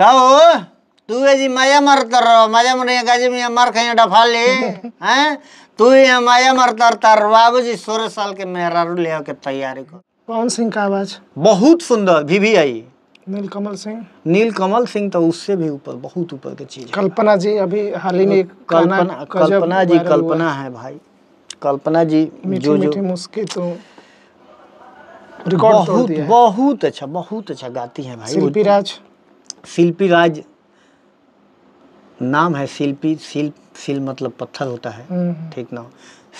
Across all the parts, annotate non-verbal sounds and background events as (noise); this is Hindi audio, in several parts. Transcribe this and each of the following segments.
काओ तू ये जी माया मरतर माया मन गाजी मैं मर खाई डफा ले हैं तू ये माया मरतर तर जी सोलह साल के मेहरारू ले के तैयारी को कौन सिंह का आवाज बहुत सुंदर भी भी आई कमल सिंह नील कमल सिंह तो उससे भी ऊपर बहुत ऊपर की चीज कल्पना जी अभी हाल ही में कल्पना कल्पना जी कल्पना है भाई कल्पना जी जो जो मुस्की तो रिकॉर्ड बहुत बहुत अच्छा बहुत अच्छा गाती है भाई शिल्पी राज शिल्पी राज नाम है शिल्पी शिल्प शिल मतलब पत्थर होता है हम्म, हम्म। ठीक ना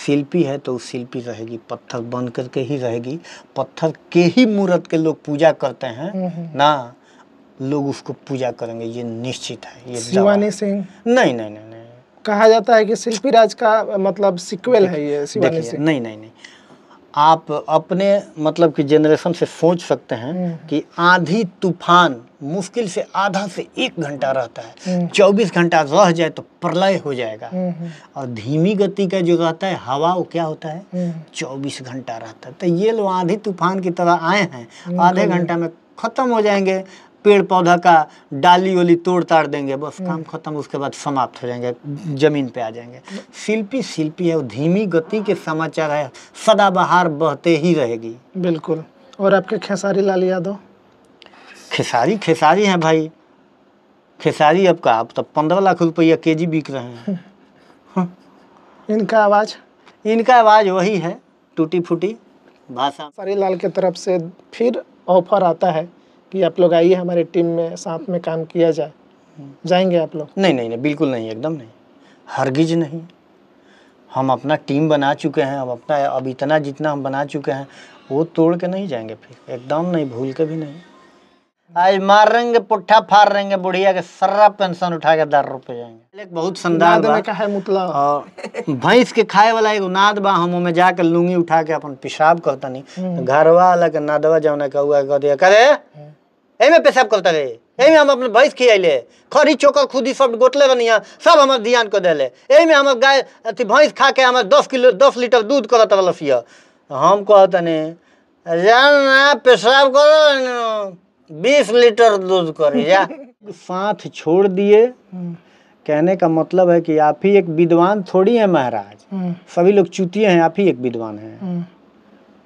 शिल्पी है तो शिल्पी रहेगी पत्थर बन करके ही रहेगी पत्थर के ही मूर्त के लोग पूजा करते हैं हम्म, ना लोग उसको पूजा करेंगे ये निश्चित है ये शिवानी सिंह नहीं नहीं नहीं नहीं कहा जाता है कि शिल्पी राज का मतलब सिक्वेल है ये शिवानी सिंह नहीं नहीं नहीं आप अपने मतलब कि जेनरेशन से सोच सकते हैं कि आधी तूफान मुश्किल से आधा से एक घंटा रहता है हम्म। चौबीस घंटा रह जाए तो प्रलय हो जाएगा हम्म, हम्म। और धीमी गति का जो रहता है हवा वो क्या होता है चौबीस घंटा रहता है तो ये लोग आधी तूफान की तरह आए हैं आधे घंटा में खत्म हो जाएंगे पेड़ पौधा का डाली ओली तोड़ ताड़ देंगे बस काम खत्म उसके बाद समाप्त हो जाएंगे जमीन पे आ जाएंगे शिल्पी शिल्पी है वो धीमी गति के समाचार है सदाबहार बहते ही रहेगी बिल्कुल और आपके खेसारी लाल यादव खेसारी खेसारी है भाई खेसारी अब का अब तो पंद्रह लाख रुपया के जी बिक रहे हैं हम्म। हाँ। इनका आवाज़ इनका आवाज़ वही है टूटी फूटी भाषा सारी लाल के तरफ से फिर ऑफर आता है कि आप लोग आइए हमारे टीम में साथ में काम किया जाए जाएंगे आप लोग नहीं नहीं नहीं बिल्कुल नहीं एकदम नहीं हरगिज नहीं हम अपना टीम बना चुके हैं हम अपना अब इतना जितना हम बना चुके हैं वो तोड़ के नहीं जाएंगे फिर एकदम नहीं भूल के भी नहीं आज मारेंगे पुट्ठा फार रहेंगे बुढ़िया के सर्रा पेंशन उठा के दार रुपए जाएंगे एक बहुत संदाल मुतला और भैंस के खाए वाला एक नाद बा हम में जाके लुंगी उठा के अपन पेशाब कहता हम्म। नहीं घरवा वाला के नादवा जौन कौआ कह दिया करे हम्म। एमे पेशाब कहता रे एमे हम अपने भैंस खियाले खरी चोकर खुदी सब गोटले बनिया सब हमर ध्यान को देले एमे हमर गाय अथी भैंस खा के हमर दस किलो दस लीटर दूध करत वाला फिया हम कहतनी जान पेशाब करो बीस लीटर दूध करी जा (laughs) साथ छोड़ दिए कहने का मतलब है कि आप ही एक विद्वान थोड़ी है महाराज हम्म। सभी लोग चुतिए हैं आप ही एक विद्वान है हम्म।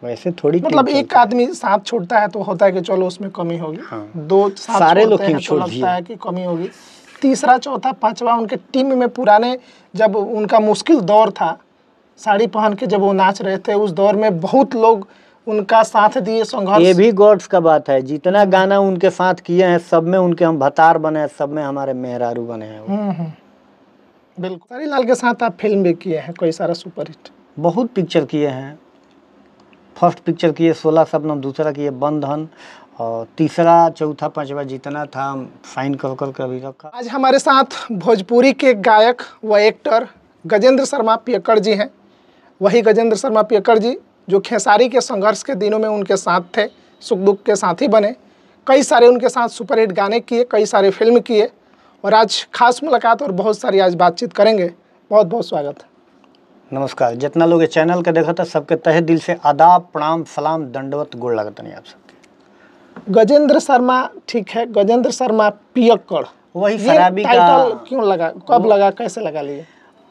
वैसे थोड़ी मतलब एक आदमी साथ छोड़ता है तो होता है कि चलो उसमें कमी होगी हाँ। दो सारे लोग टीम तो छोड़ दिए है कि कमी होगी तीसरा चौथा पांचवा उनके टीम में पुराने जब उनका मुश्किल दौर था साड़ी पहन के जब वो नाच रहे थे उस दौर में बहुत लोग उनका साथ दिए संघर्ष ये भी गॉड्स का बात है जितना गाना उनके साथ किए हैं सब में उनके हम भतार बने हैं सब में हमारे मेहरारू बने हैं हम्म, हम्म। बिल्कुल अरे लाल के साथ आप फिल्म भी किए हैं कोई सारा सुपरहिट बहुत पिक्चर किए हैं फर्स्ट पिक्चर किए सोलह सपनम दूसरा किए बंधन और तीसरा चौथा पांचवा जितना था हम साइन कर कर अभी रखा आज हमारे साथ भोजपुरी के गायक व एक्टर गजेंद्र शर्मा पियकड़ जी हैं वही गजेंद्र शर्मा पियकड़ जी जो खेसारी के संघर्ष के दिनों में उनके साथ थे सुख दुख के साथी बने कई सारे उनके साथ सुपरहिट गाने किए कई सारे फिल्म किए और आज खास मुलाकात और बहुत सारी आज बातचीत करेंगे बहुत बहुत स्वागत है नमस्कार जितना लोग चैनल का देखा था सबके तहे दिल से आदाब प्रणाम सलाम दंडवत गुड़ लगता नहीं आप सबके गजेंद्र शर्मा ठीक है गजेंद्र शर्मा पियक्कड़ वही शराबी का क्यों लगा कब लगा कैसे लगा लिए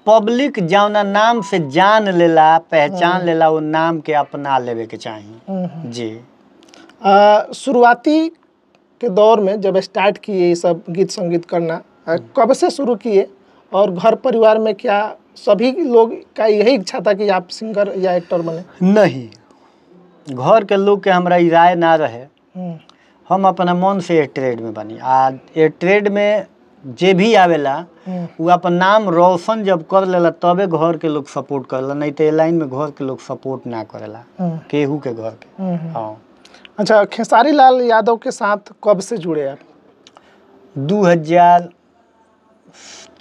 पब्लिक जौना नाम से जान लेला पहचान हम्म। लेला वो नाम के अपना लेवे के चाहिए हम्म, हम्म। जी शुरुआती के दौर में जब स्टार्ट किए ये सब गीत संगीत करना कब से शुरू किए और घर परिवार में क्या सभी लोग का यही इच्छा था कि आप सिंगर या एक्टर बने नहीं घर के लोग के हमारा राय ना रहे हम अपना मन से ए ट्रेड में बनी आ ए ट्रेड में जे भी आवेला वो हम्म। अपन नाम रोशन जब कर लेला तबे घर के लोग सपोर्ट कर ला नहीं तो लाइन में घर के लोग सपोर्ट ना करेला हम्म। केहू के घर के हम्म, हाँ अच्छा खेसारी लाल यादव के साथ कब से जुड़े आप दो हजार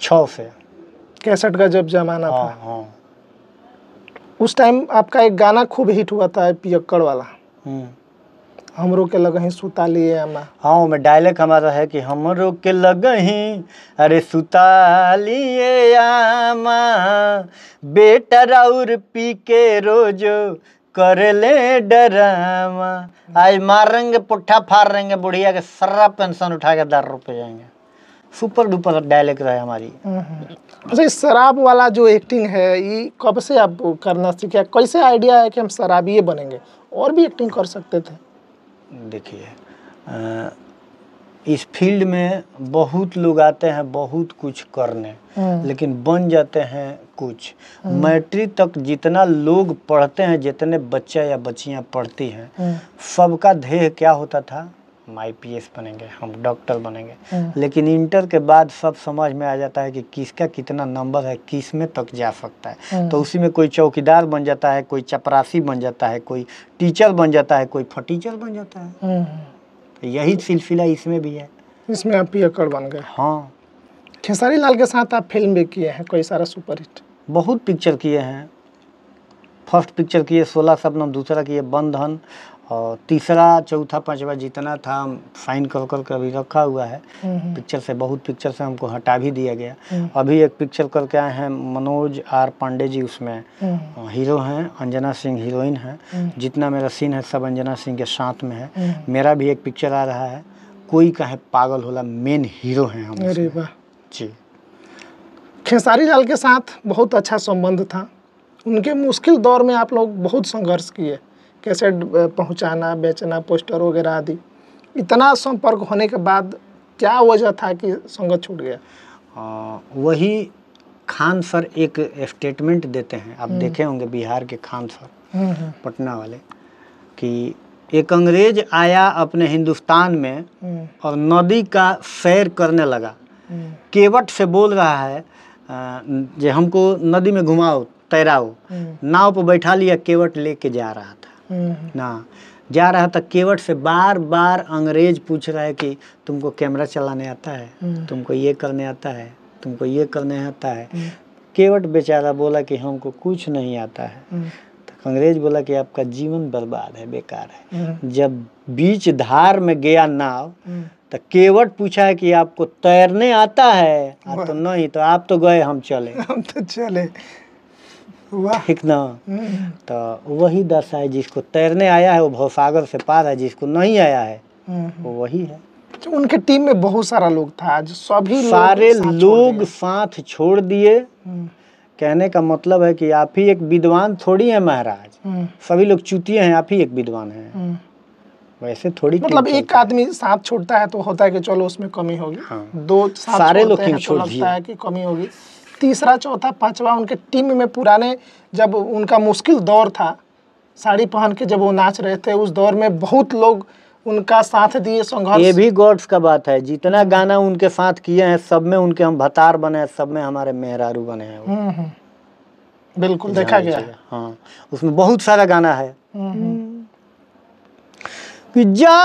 छ से कैसेट का जब जमाना था हाँ, हाँ। उस टाइम आपका एक गाना खूब हिट हुआ था पियक्कड़ वाला हमरो के लग ही सुता लिए हाँ में डायलॉग हमारा है कि हमरो के लग ही अरे सुता लिए बेटा राउर पी के रोज कर ले डरामा आज मारेंगे पुट्ठा फार रहेंगे बुढ़िया के सारा पेंशन उठा के दर रुपये जाएंगे सुपर डुपर डायलॉग रहे हमारी हम्म। अच्छा इस शराब वाला जो एक्टिंग है ये कब से आप करना सीखा कैसे आइडिया है कि हम शराबी बनेंगे और भी एक्टिंग कर सकते थे देखिए इस फील्ड में बहुत लोग आते हैं बहुत कुछ करने हम्म। लेकिन बन जाते हैं कुछ हम्म। मैट्रिक तक जितना लोग पढ़ते हैं जितने बच्चे या बच्चियां पढ़ती हैं हम्म। सबका ध्येय क्या होता था हम आईपीएस बनेंगे हम डॉक्टर बनेंगे हम्म। लेकिन इंटर के बाद सब समझ में आ जाता है कि किसका कितना नंबर है किस में तक जा सकता है हम्म। तो उसी में कोई चौकीदार बन जाता है कोई चपरासी बन जाता है कोई टीचर बन जाता है कोई फटीचर बन जाता है हम्म। तो यही सिलसिला इसमें भी है इसमें आप भी एकड़ बन गए हाँ खेसारी लाल के साथ आप फिल्म भी किए हैं कोई सारा सुपरहिट बहुत पिक्चर किए हैं फर्स्ट पिक्चर किए सोलह सपनम दूसरा किए बंधन और तीसरा चौथा पांचवा जितना था हम साइन कर करके अभी रखा हुआ है हम्म, हम्म। पिक्चर से बहुत पिक्चर से हमको हटा भी दिया गया हम्म। अभी एक पिक्चर करके आए हैं मनोज आर पांडे जी उसमें हीरो हैं अंजना सिंह हीरोइन हैं जितना मेरा सीन है सब अंजना सिंह के साथ में है मेरा भी एक पिक्चर आ रहा है कोई कहे पागल होला मेन हीरो हैं हम जी खेसारी लाल के साथ बहुत अच्छा संबंध था उनके मुश्किल दौर में आप लोग बहुत संघर्ष किए कैसेट पहुंचाना बेचना पोस्टर वगैरह आदि इतना संपर्क होने के बाद क्या वजह था कि संगत छूट गया आ, वही खान सर एक स्टेटमेंट देते हैं आप हम्म। देखे होंगे बिहार के खान सर हम्म, हम्म। पटना वाले कि एक अंग्रेज आया अपने हिंदुस्तान में और नदी का सैर करने लगा केवट से बोल रहा है जे हमको नदी में घुमाओ तैराओ नाव पर बैठा लिया केवट लेके जा रहा था हम्म। ना जा रहा था केवट से बार बार अंग्रेज पूछ रहा है कि तुमको कैमरा चलाने आता है हम्म। तुमको ये करने आता है तुमको ये करने आता है हम्म। केवट बेचारा बोला कि हमको कुछ नहीं आता है तो अंग्रेज बोला कि आपका जीवन बर्बाद है बेकार है जब बीच धार में गया नाव तो केवट पूछा है कि आपको तैरने आता है तो नहीं तो आप तो गए हम चले हम तो चले ठीक ना हम्म। तो वही दशा है जिसको तैरने आया है वो भवसागर से पार है जिसको नहीं आया है हम्म। वो वही है तो उनके टीम में बहुत सारा लोग था आज सभी सारे लोग साथ, छोड़ दिए हम्म। कहने का मतलब है कि आप ही एक विद्वान थोड़ी है महाराज सभी लोग चुतिए हैं आप ही एक विद्वान है वैसे थोड़ी मतलब एक आदमी साथ छोड़ता है तो होता है कि चलो उसमें कमी होगी हाँ। दो साथ सारे लोग तो छोड़ दिए कि कमी होगी तीसरा चौथा पांचवा उनके टीम में पुराने जब उनका मुश्किल दौर था साड़ी पहन के जब वो नाच रहे थे उस दौर में बहुत लोग उनका साथ दिए संघर्ष ये भी गॉड्स का बात है जितना गाना उनके साथ किए हैं सब में उनके हम भतार बने हैं सब में हमारे मेहरारू बने हैं हम्म, हम्म। बिल्कुल देखा गया है हाँ उसमें बहुत सारा गाना है हम्म, जा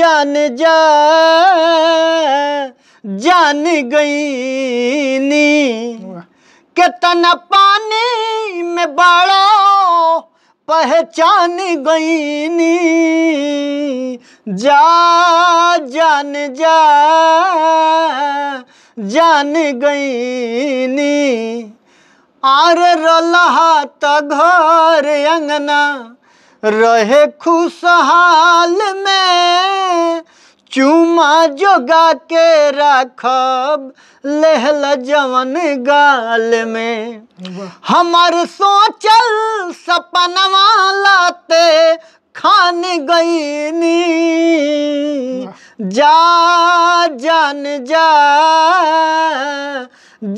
जान जा जान गई के तना पानी में बड़ो पहचान गई नी जा जान जा जान गई नी आर रहा त घर अंगना रहे खुशहाल में चूमा जोगा के रखब लहल जवन गाल में हमार सोचल सपनवा लाते खान गईनी जा जान जा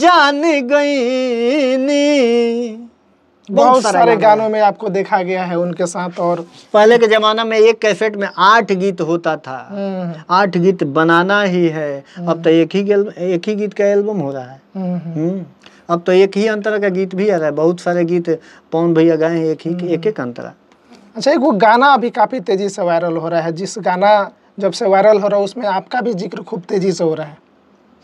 जान गईनी बहुत सारे गानों में आपको देखा गया है उनके साथ और पहले के जमाना में एक कैसेट में आठ गीत होता था हम्म। आठ गीत बनाना ही है हम्म। अब तो एक ही एक ही गीत का एल्बम हो रहा है हम्म, अब तो एक ही अंतरा का गीत भी आ रहा है बहुत सारे गीत पवन भैया गाए एक ही एक एक अंतरा अच्छा एक वो गाना अभी काफी तेजी से वायरल हो रहा है जिस गाना जब से वायरल हो रहा है उसमें आपका भी जिक्र खूब तेजी से हो रहा है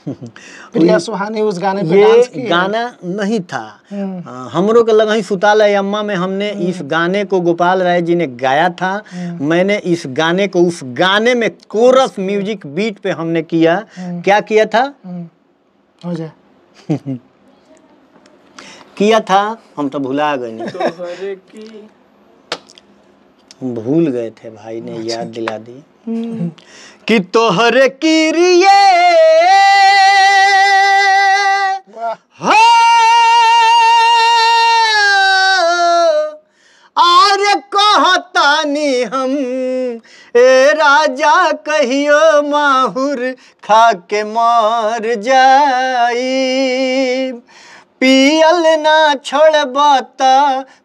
प्रिया सुहानी उस गाने पे डांस किया गाना नहीं था हमरो हम्म। हाँ, के लगा ही सुताल अम्मा में हमने हम्म। इस गाने को गोपाल राय जी ने गाया था हम्म। मैंने इस गाने को उस गाने में कोरस म्यूजिक बीट पे हमने किया क्या किया था हो जाए (laughs) किया था हम तो भुला गए नहीं तो भूल गए थे भाई ने अच्छा। याद दिला दी हम्म। कि तोहर किरिए हाँ। आर कहतानी हम ए राजा कहियो माहुर खा के मार जाई पियल ना छोड़ब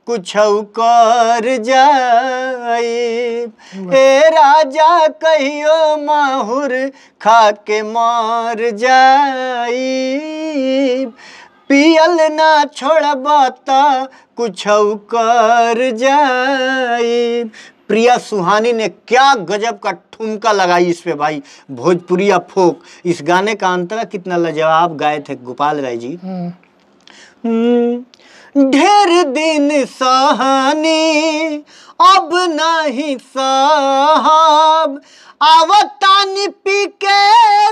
कुछ कर जाए ए राजा कहियो माहुर खा के मर जाई पियल ना छोड़ब कुछ कर जाई प्रिया सुहानी ने क्या गजब का ठुमका लगाई इस पे भाई भोजपुरिया फोक इस गाने का अंतरा कितना लजवाब गाए थे गोपाल राय जी हम्म। हम्म। ढेर दिन सहने अब नहीं साहब आवतानी पी के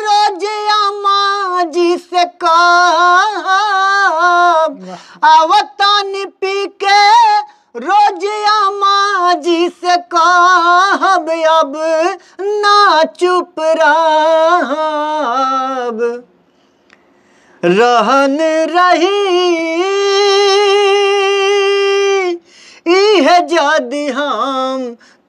रोज अम्मा जी से कहब आवतानी पी के रोज अम्मा जी से कहब अब ना चुप रहा रहन रही जदि हम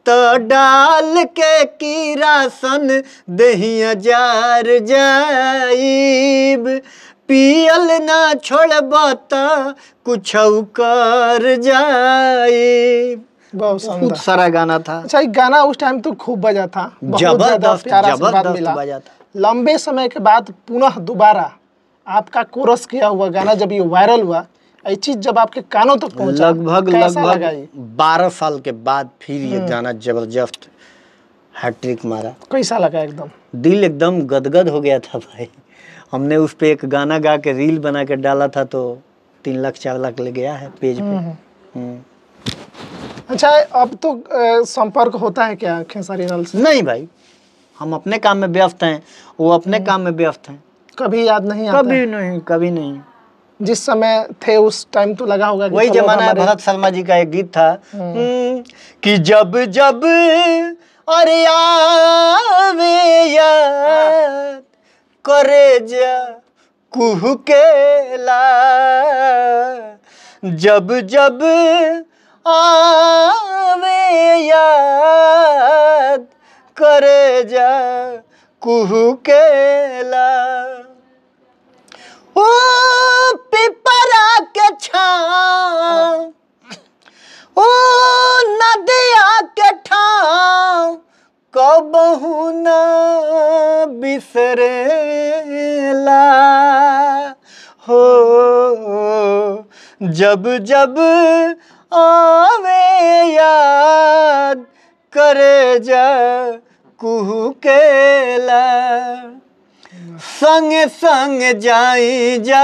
तो डाल के की रासन दहिया जार जाइब पियल ना छोड़ब त कुछ कर जाए बहुत सारा गाना था अच्छा गाना उस टाइम तो खूब बजा था जबरदस्त जबरदस्त बजा था लंबे समय के बाद पुनः दोबारा आपका कोरस किया हुआ गाना जब ये वायरल हुआ ऐसी चीज जब आपके कानों तक तो पहुंचा लगभग लगभग बारह साल के बाद फिर ये हम्म। गाना जबरदस्त हैट्रिक मारा कैसा लगा एकदम दिल एकदम गदगद हो गया था भाई हमने उस पर एक गाना गा के रील बना के डाला था तो तीन लाख चार लाख ले गया है पेज पे हम्म। हम्म। अच्छा अब तो संपर्क होता है क्या खेसारी नहीं भाई हम अपने काम में व्यस्त हैं वो अपने काम में व्यस्त हैं कभी याद नहीं आता कभी नहीं कभी नहीं जिस समय थे उस टाइम तो लगा होगा वही जमाना है भरत शर्मा जी का एक गीत था हम्म। हम्म, कि जब जब अरे आवे याद करे जा कुह ला जब जब आवे याद करे जा कुहकेला ओ पिपरा के ओ नदिया के ठाव बिसरेला हो जब जब आवे याद करे जा कुहकेला संग संग जाई जा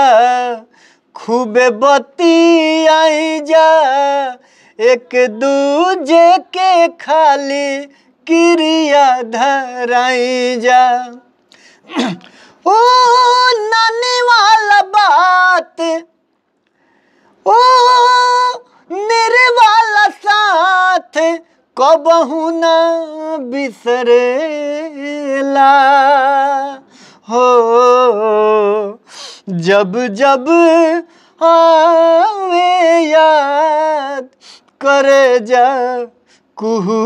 खूबे बती आई जा एक दूजे के खाली क्रिया धराई जा (clears throat) ओ नानी वाला बात ओ मेरे वाला साथ कबहू न बिसरेला हो जब जब आवे याद करे जा कुहू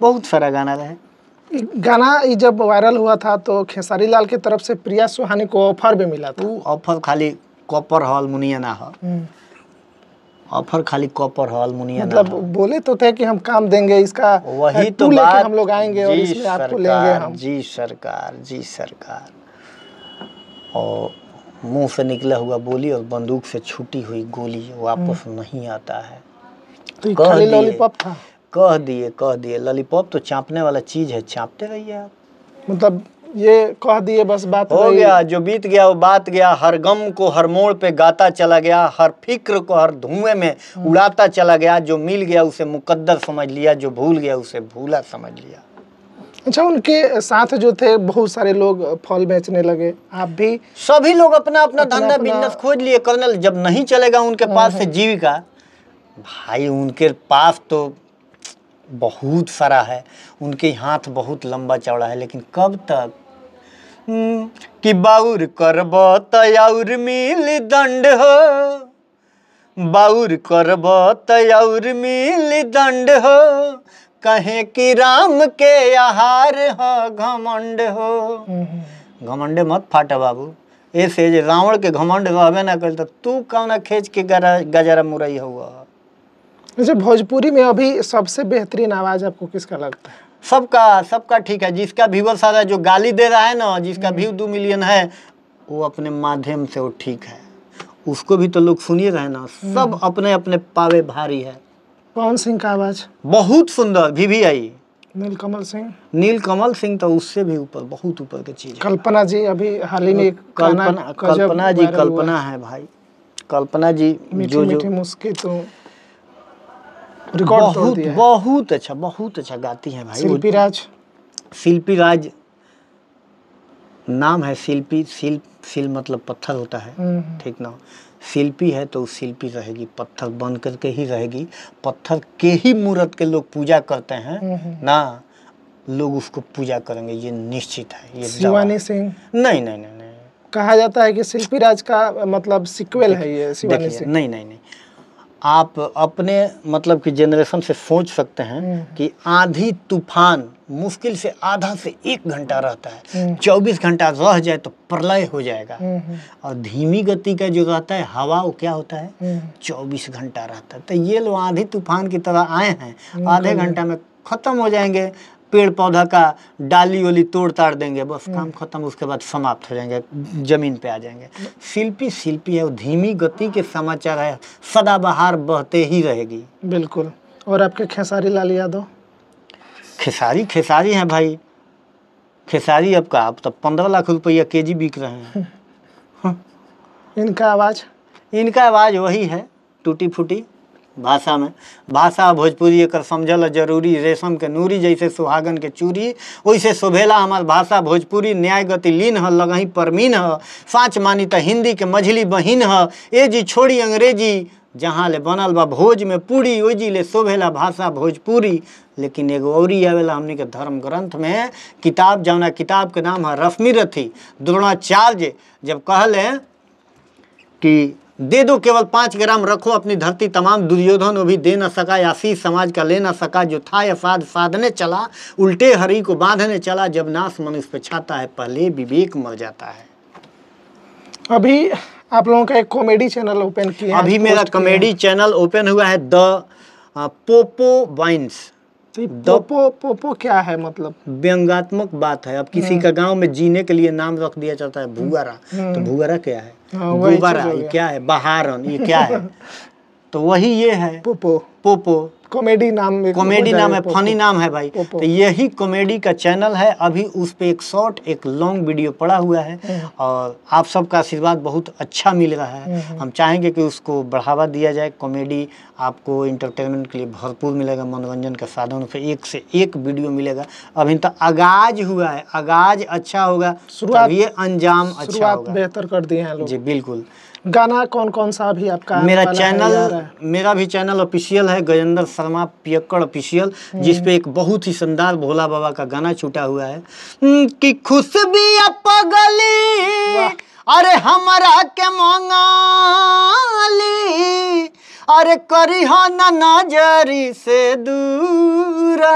बहुत सारा गाना रहे गाना ये जब वायरल हुआ था तो खेसारी लाल की तरफ से प्रिया सुहानी को ऑफर भी मिला था ऑफर खाली कॉपर हॉल मुनिया ना हॉल हम्म। ऑफर खाली कॉपर हॉल मुनिया मतलब बोले तो थे कि हम काम देंगे इसका वही तो बात हम लोग आएंगे और इसमें आपको लेंगे हम जी सरकार जी सरकार और मुंह से निकला हुआ बोली और बंदूक से छूटी हुई गोली वापस हम्म। नहीं आता है तो कह खाली लॉलीपॉप था कह दिए कह दिए लॉलीपॉप तो चापने वाला चीज है चापते रहिए आप मतलब ये कह दिए बस बात हो गया जो बीत गया वो बात गया हर गम को हर मोड़ पे गाता चला गया हर फिक्र को हर धुएं में हम्म। उड़ाता चला गया जो मिल गया उसे मुकद्दर समझ लिया जो भूल गया उसे भूला समझ लिया अच्छा उनके साथ जो थे बहुत सारे लोग फल बेचने लगे आप भी सभी लोग अपना अपना धंधा बिजनेस खोज लिए कर्नल जब नहीं चलेगा उनके हाँ, पास से हाँ। जीविका भाई उनके पास तो बहुत सारा है उनके हाथ बहुत लंबा चौड़ा है लेकिन कब तक हम्म, कि बाउर करब तयाउर मिल दंड हो बाउर करब तयाउर मिल दंड हो कहे कि राम के आहार हो घमंड हो घमंडे मत फाटा बाबू ऐसे रावण के घमंड रहे ना कर तू कौना खेच के गजरा मुरई हुआ वैसे अच्छा, भोजपुरी में अभी सबसे बेहतरीन आवाज़ आपको किसका लगता है सबका सबका ठीक है जिसका व्यूवर सारा जो गाली दे रहा है ना जिसका व्यू हम्म। दो मिलियन है वो अपने माध्यम से वो ठीक है उसको भी तो लोग सुनिए रहे ना हम्म। सब अपने अपने पावे भारी है पवन सिंह का आवाज बहुत सुंदर भी भी आई नीलकमल सिंह नीलकमल सिंह तो उससे भी ऊपर बहुत ऊपर की चीज कल्पना जी अभी हाल ही में कल्पना कल्पना जी कल्पना है भाई कल्पना जी जो जो मुश्किल तो रिकॉर्ड बहुत बहुत अच्छा बहुत अच्छा गाती है भाई शिल्पी राज शिल्पी राज नाम है शिल्पी शिल्प शिल मतलब पत्थर होता है हम्म, हम्म। ठीक ना शिल्पी है तो शिल्पी रहेगी पत्थर बन करके ही रहेगी पत्थर के ही मूर्त के लोग पूजा करते हैं हम्म, ना लोग उसको पूजा करेंगे ये निश्चित है ये शिवानी सिंह नहीं नहीं नहीं कहा जाता है कि शिल्पी राज का मतलब सिक्वेल है ये शिवानी सिंह नहीं नहीं नहीं आप अपने मतलब कि जनरेशन से सोच सकते हैं हम्म। कि आधी तूफान मुश्किल से आधा से एक घंटा रहता है हम्म। चौबीस घंटा रह जाए तो प्रलय हो जाएगा हम्म, और धीमी गति का जो रहता है हवा वो क्या होता है चौबीस घंटा रहता है तो ये लोग आधी तूफान की तरह आए हैं आधे घंटा में ख़त्म हो जाएंगे पेड़ पौधा का डाली वाली तोड़ ताड़ देंगे बस हम्म। काम खत्म उसके बाद समाप्त हो जाएंगे जमीन पे आ जाएंगे शिल्पी शिल्पी है वो धीमी गति के समाचार है सदाबहार बहते ही रहेगी बिल्कुल और आपके खेसारी लाल यादव खेसारी खेसारी हैं भाई खेसारी आपका आप तो पंद्रह लाख रुपया के जी बिक रहे हैं (laughs) इनका आवाज़ इनका आवाज़ वही है टूटी फूटी भाषा में भाषा भोजपुरी एक समझल जरूरी रेशम के नूरी जैसे सुहागन के चूरी वैसे शोभेला हमार भाषा भोजपुरी न्याय गति लीन है लगही परमीन है साँच मानी तो हिंदी के मझली बहिन है ए जी छोड़ी अंग्रेजी जहाँ ले बनल बा भोज में पूरी ओजी ले शोभेला भाषा भोजपुरी लेकिन एगो और आवेला हमने के धर्म ग्रंथ में किताब जौना किताब के नाम है रश्मि रथी द्रोणाचार्य जब कहले कि दे दो केवल पांच ग्राम रखो अपनी धरती तमाम दुर्योधन भी दे न सका सी समाज का ले न सका जो था साध साधने चला उल्टे हरि को बांधने चला जब नाश मनुष्य पे छाता है पहले विवेक मर जाता है अभी आप लोगों का एक कॉमेडी चैनल ओपन किया अभी मेरा कॉमेडी चैनल ओपन हुआ है द पोपो वाइन्स तो, तो पो, पो क्या है मतलब व्यंगात्मक बात है अब किसी का हम्म। गांव में जीने के लिए नाम रख दिया जाता है हम्म। भूगरा तो हम्म। भूगरा क्या है हाँ, गोबारा ये क्या है बहारन ये क्या है (laughs) तो वही ये है पोपो पोपो कॉमेडी नाम कॉमेडी नाम है फनी नाम है भाई तो यही कॉमेडी का चैनल है अभी उस पर एक शॉर्ट एक लॉन्ग वीडियो पड़ा हुआ है हाँ। और आप सबका आशीर्वाद बहुत अच्छा मिल रहा है हाँ, हाँ। हम चाहेंगे कि उसको बढ़ावा दिया जाए कॉमेडी आपको इंटरटेनमेंट के लिए भरपूर मिलेगा मनोरंजन का साधन पे एक से एक वीडियो मिलेगा अभी तो आगाज हुआ है आगाज अच्छा होगा शुरुआत तो ये अंजाम अच्छा बेहतर कर दिए हैं जी बिल्कुल गाना कौन कौन सा अभी आपका मेरा चैनल मेरा भी चैनल ऑफिशियल है गजेंद्र शर्मा पियक्कड़ ऑफिशियल हम्म। जिसपे एक बहुत ही शानदार भोला बाबा का गाना छूटा हुआ है कि खुश भी अपगली अरे हमारा के मंगाली अरे करी ना नजरी से दूर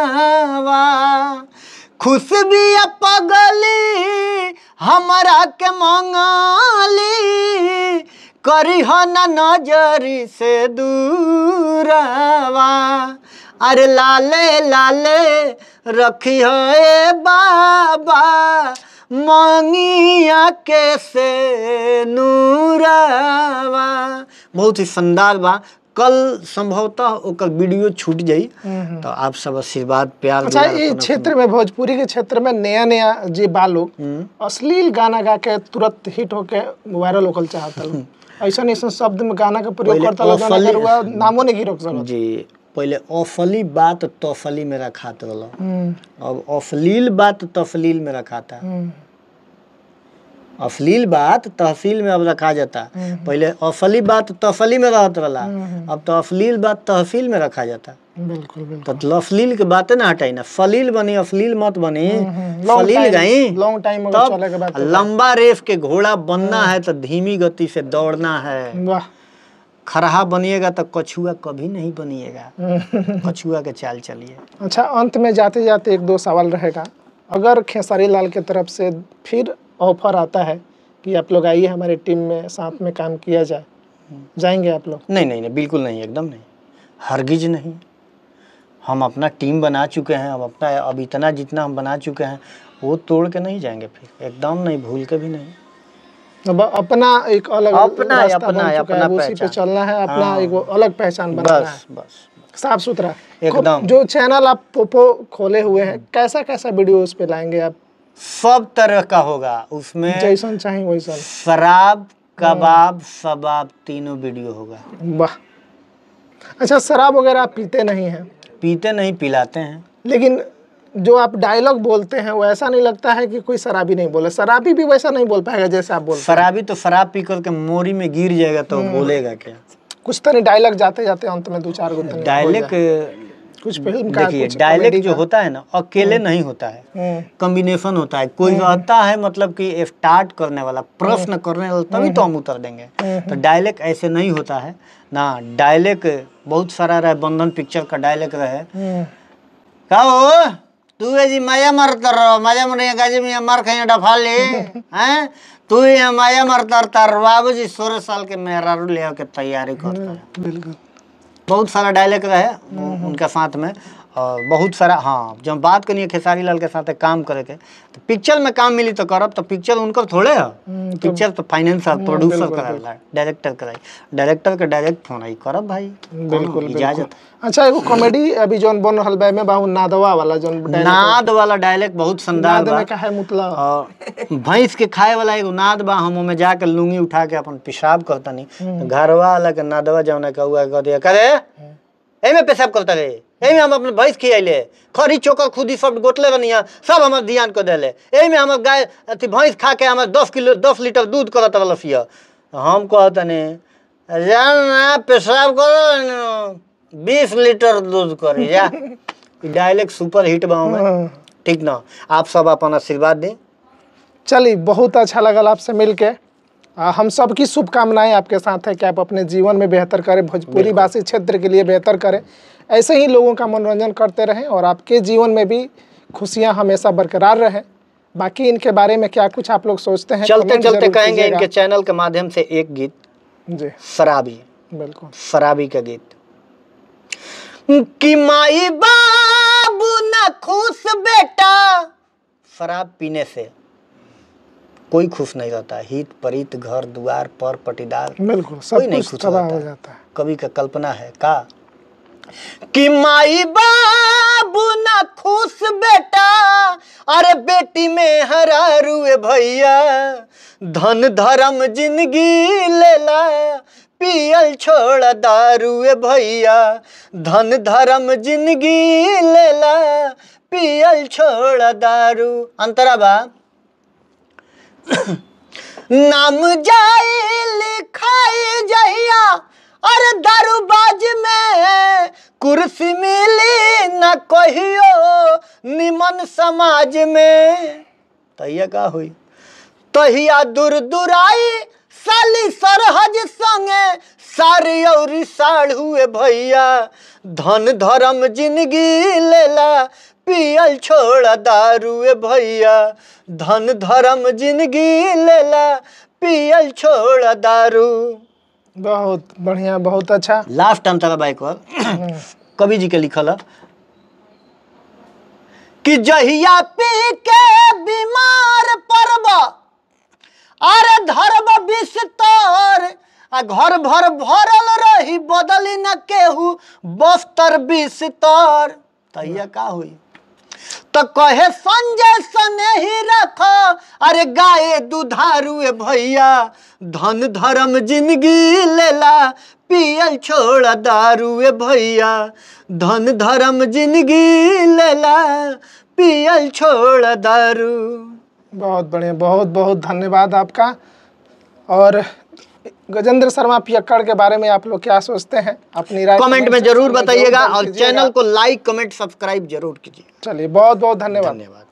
खुश भी पगली हमारा के मंगाली करी हो ना नजरी से दूरवा अरे लाले लाले रखी हो ए बाबा मंगिया के से नूरवा बहुत ही शानदार बा कल संभवतः ओकर वीडियो छूट जाई तो आप सब आशीर्वाद प्यार अच्छा ये क्षेत्र में भोजपुरी के क्षेत्र में नया नया जे बा हम्म। अश्लील गाना गा के तुरंत हिट होके वायरल होकर चाहता ऐसा ऐसा शब्द में गाना का प्रयोग करता गाना करुआ नामो नहीं गिरक सकत जी पहले अफली बात तफली में रखा था हम्म। अब अफलील बात तफलील में रखा था हम्म। अश्लील बात तहसील में अब रखा जाता हम्म। पहले असली बात तफली तो में रहते वाला हम्म, हम्म। अब तो अश्लील बात तहसील में रखा जाता बिल्कुल बिल्कुल तो अफलील के बातें ना हटाई ना फलील बनी अश्लील मत बनी फलील गई लॉन्ग टाइम चले लंबा रेस के घोड़ा बनना है तो धीमी गति से दौड़ना है खरहा बनिएगा तो कछुआ कभी नहीं बनिएगा कछुआ के चाल चलिए अच्छा अंत में जाते जाते एक दो सवाल रहेगा अगर खेसारी लाल के तरफ से फिर ऑफर आता है कि आप लोग आइए हमारे टीम में साथ में काम किया जाए जाएंगे आप लोग नहीं नहीं नहीं बिल्कुल नहीं एकदम नहीं हरगिज नहीं हम अपना टीम बना चुके हैं अब अपना अब इतना जितना हम बना चुके हैं वो तोड़ के नहीं जाएंगे फिर एकदम नहीं भूल के भी नहीं अब अपना एक अलग अपना अपना अपना उसी पे चलना है अपना हाँ। एक अलग पहचान बनाना बस, बस साफ सुथरा एकदम जो चैनल आप पोपो खोले हुए हैं कैसा कैसा वीडियो उस पर लाएंगे आप सब तरह का होगा उसमें जैसा चाहे वैसा शराब कबाब सबाब हाँ। तीनों वीडियो होगा वाह अच्छा शराब वगैरह आप पीते नहीं हैं पीते नहीं पिलाते हैं लेकिन जो आप डायलॉग बोलते हैं वो ऐसा नहीं लगता है कि कोई शराबी नहीं बोले शराबी भी वैसा नहीं बोल पाएगा जैसे आप बोल शराबी तो शराब पी करके मोरी में गिर जाएगा तो हम्म। बोलेगा क्या कुछ तो नहीं डायलॉग जाते जाते अंत में दो चार डायलॉग कुछ फिल्म का देखिए डायलेक्ट जो होता है ना अकेले हम्म। नहीं होता है कम्बिनेशन हम्म। होता है कोई रहता हम्म। है मतलब कि स्टार्ट करने वाला प्रश्न करने वाला तभी तो हम उतर देंगे तो डायलेक्ट ऐसे नहीं होता है ना डायलेक्ट बहुत सारा रहे बंधन पिक्चर का डायलेक्ट रहे कहो तू जी माया मरता रहो माया मर गया गाजी में मार खाई ले (laughs) हैं तू माया मरता मरतर तर बाबूजी सोलह साल के मेहरारू ले आके तैयारी करता है बिल्कुल बहुत सारा डायलैक्ट रहे हम्म, हम्म। उनका साथ में और बहुत सारा हाँ जब बात करिए खेसारी लाल के साथ काम करे के तो पिक्चर में काम मिली तो करब तो पिक्चर उनकर थोड़े है पिक्चर हम्म, तो फाइनेंसर प्रोड्यूसर कर डायरेक्टर कर डायरेक्टर के डायरेक्ट फोन आई करब भाई बिल्कुल इजाजत अच्छा एगो कॉमेडी अभी जोन बन रहल बा में बाहु नादवा वाला जोन नाद वाला डायलेक्ट बहुत शानदार बा का है मतलब भैंस के खाए वाला एगो नाद बा हम में जाके लुंगी उठा के अपन पेशाब करतनी हम्म। घरवा वाला के नादवा का हुआ कह दिया करे एमे पेशाब करता रहे एमे हम अपने भैंस खियाले खरी चोकर खुदी सब गोतले बनिया सब हमारे ध्यान कर दिले एमे हमारे गाय अथी भैंस खा के हमारे दस किलो दस लीटर दूध करत रसिया हम कहते पेशाब कर बीस लीटर दूध कर डायलेक्ट सुपर हिट बाहू में हाँ। ठीक ना आप सब अपन आशीर्वाद दें चलिए बहुत अच्छा लगल आपसे मिलके हम सब की शुभकामनाएं आपके साथ है कि आप अपने जीवन में बेहतर करें भोजपुरी भाषी क्षेत्र के लिए बेहतर करें ऐसे ही लोगों का मनोरंजन करते रहें और आपके जीवन में भी खुशियाँ हमेशा बरकरार रहे बाकी इनके बारे में क्या कुछ आप लोग सोचते हैं चलते चलते कहेंगे इनके चैनल के माध्यम से एक गीत जी शराबी बिल्कुल शराबी का गीत कि माई बाबू ना खुश बेटा शराब पीने से कोई खुश नहीं रहता हित परित घर द्वार पर पटीदार कोई नहीं खुश रहता है कवि का कल्पना है का कि माई बाबू ना खुश बेटा अरे बेटी में हरा रुए भैया धन धर्म जिंदगी लेला पियल छोड़ दारुए भैया धन धर्म जिंदगी लेला पियल छोड़ दारू अंतरा बा नाम जाए लिखाए जहिया और दरबाज में कुर्सी मिली न कहियो निमन समाज में तहिया का हुई तहिया दूर दूर आई साली सरहज संगे सारे और साढ़ हुए भैया धन धर्म जिंदगी लेला पियल छोड़ा दारुए भैया धन धर्म जिंदगी लेला पियल छोड़ा दारू बहुत बढ़िया बहुत अच्छा लास्ट टाइम तक बाइक कवि जी के लिखल कि जहिया पी के बीमार पड़ब अरे धरब बिस्तर आ घर भर भरल रही बदली न केहू बस्तर बिस्तर तैया का हुई तो कहे संजय सने ही रखो अरे गाय दुधारू भैया धन धर्म जिंदगी लेला पियल छोड़ दारू भैया धन धर्म जिंदगी लेला पियल छोड़ दारू बहुत बढ़िया बहुत बहुत धन्यवाद आपका और गजेंद्र शर्मा पियक्कड़ के बारे में आप लोग क्या सोचते हैं अपनी राय कमेंट में जरूर बताइएगा और चैनल को लाइक कमेंट सब्सक्राइब जरूर कीजिए चलिए बहुत बहुत धन्यवाद धन्यवाद